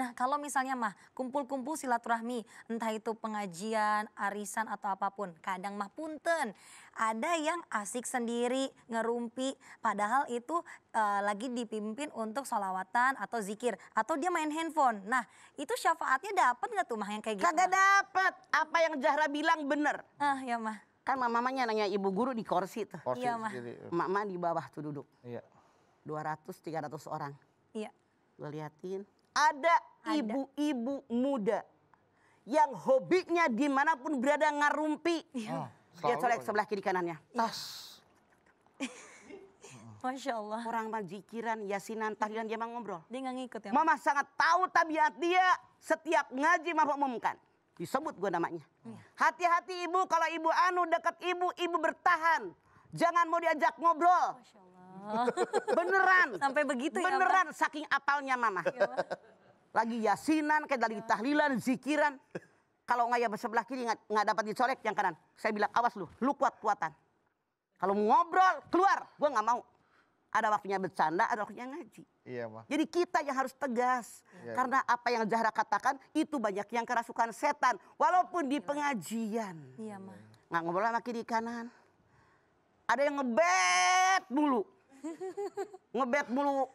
Nah kalau misalnya mah kumpul-kumpul silaturahmi entah itu pengajian, arisan atau apapun. Kadang mah punten ada yang asik sendiri ngerumpi padahal itu uh, lagi dipimpin untuk sholawatan atau zikir. Atau dia main handphone. Nah itu syafaatnya dapat nggak tuh mah yang kayak gitu? Kagak dapat. Apa yang Zahra bilang bener. Ah ya mah kan mamanya nanya ibu guru di kursi tuh. Kursi iya, mah. Ya. Mama di bawah tuh duduk. Iya. 200 300 orang. Iya. Gue liatin, ada ibu-ibu muda yang hobinya dimanapun berada ngarumpi. Oh, Dia colek sebelah kiri kanannya. Tas. Masya Allah. Orang majikiran, yasinan, tahlilan dia mau ngobrol. Dia nggak ngikut ya? Mama sangat tahu tabiat dia. Setiap ngaji mabuk umumkan. Disebut gue namanya. Iya. Hati-hati ibu kalau ibu anu deket ibu, ibu bertahan. Jangan mau diajak ngobrol. Masya Allah. Beneran. Sampai begitu Beneran, ya Beneran saking apalnya mama. Ya, lagi yasinan, kayak lagi tahlilan, zikiran. Kalau nggak ya sebelah kiri nggak dapat dicolek yang kanan. Saya bilang awas lu, lu kuat kuatan. Kalau ngobrol keluar, gue nggak mau. Ada waktunya bercanda, ada waktunya ngaji. Iya, Ma. Jadi kita yang harus tegas. Iya, Karena apa yang Zahra katakan itu banyak yang kerasukan setan. Walaupun di pengajian. Iya, Ma. Nggak ngobrol sama kiri kanan. Ada yang ngebet mulu. ngebet mulu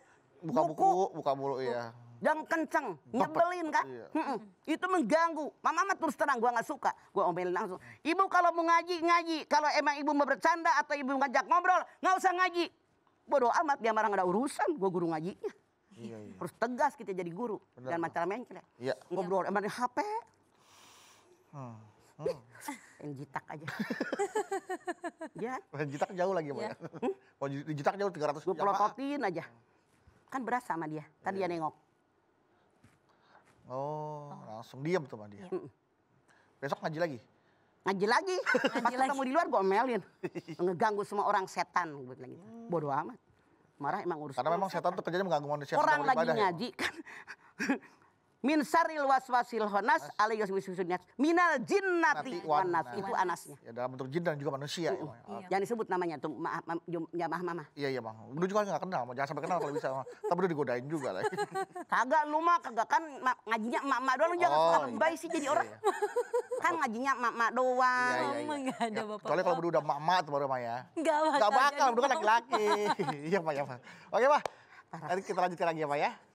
buka buku, buku buka mulu ya yang kenceng, nyebelin kan? Iya. Itu mengganggu. Mama Mamat terus terang, gua nggak suka. Gua omelin langsung. Ibu kalau mau ngaji ngaji, kalau emang ibu mau bercanda atau ibu ngajak ngobrol, nggak usah ngaji. Bodoh amat dia marah nggak ada urusan, gua guru ngajinya. Iya, iya. Harus tegas kita jadi guru Benar, dan macam mencela. Ya. Iya. Ngobrol emang HP. Hmm. Yang jitak aja. Hmm. ya. Jitak jauh lagi, Mbak. Iya. Ya. Hmm? Kalau jitak jauh 300 Gue pelototin aja. Kan beras sama dia. Tadi yeah. dia iya. nengok. Oh, oh, langsung diam tuh mandi. dia. Iya. Besok ngaji lagi? Ngaji lagi. Pas ketemu di luar gue omelin. Ngeganggu semua orang setan. Gue bilang gitu. Hmm. Bodoh amat. Marah emang urusan. Karena memang setan, setan tuh kerjanya mengganggu manusia. Orang lagi ngaji ya, kan. Min saril waswasil honas alayosmisusunyas minal jinnati wanas. Itu anasnya. Ya, dalam bentuk jin dan juga manusia. Ya, Yang disebut namanya tuh ma ma ya mah mama. Iya iya mah. Udah juga nggak kenal, jangan sampai kenal kalau bisa. Tapi udah digodain juga lah Kagak lu mah kagak kan ngajinya emak emak doang lu jangan oh, lebay iya. sih jadi iya, orang. Iya. kan ngajinya emak emak doang. Iya, iya, iya. Enggak ada ya, bapak. Soalnya kalau udah emak emak tuh baru mah ya. Enggak bakal. Enggak bakal, udah kan laki-laki. Iya, Pak ya, Pak. Oke, Pak. Nanti kita lanjutkan lagi ya, Pak ya.